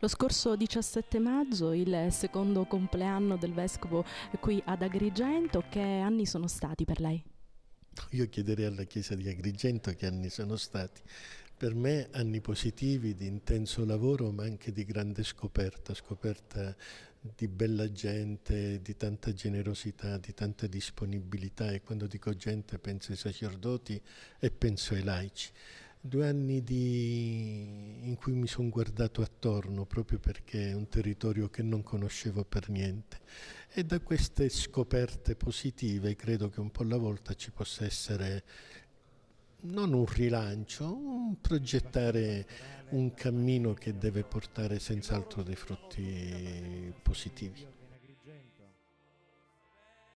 Lo scorso 17 maggio, il secondo compleanno del vescovo qui ad Agrigento, che anni sono stati per lei? Io chiederei alla Chiesa di Agrigento che anni sono stati. Per me anni positivi di intenso lavoro ma anche di grande scoperta, scoperta di bella gente, di tanta generosità, di tanta disponibilità e quando dico gente penso ai sacerdoti e penso ai laici. Due anni di in cui mi sono guardato attorno proprio perché è un territorio che non conoscevo per niente e da queste scoperte positive credo che un po' alla volta ci possa essere non un rilancio, un progettare un cammino che deve portare senz'altro dei frutti positivi.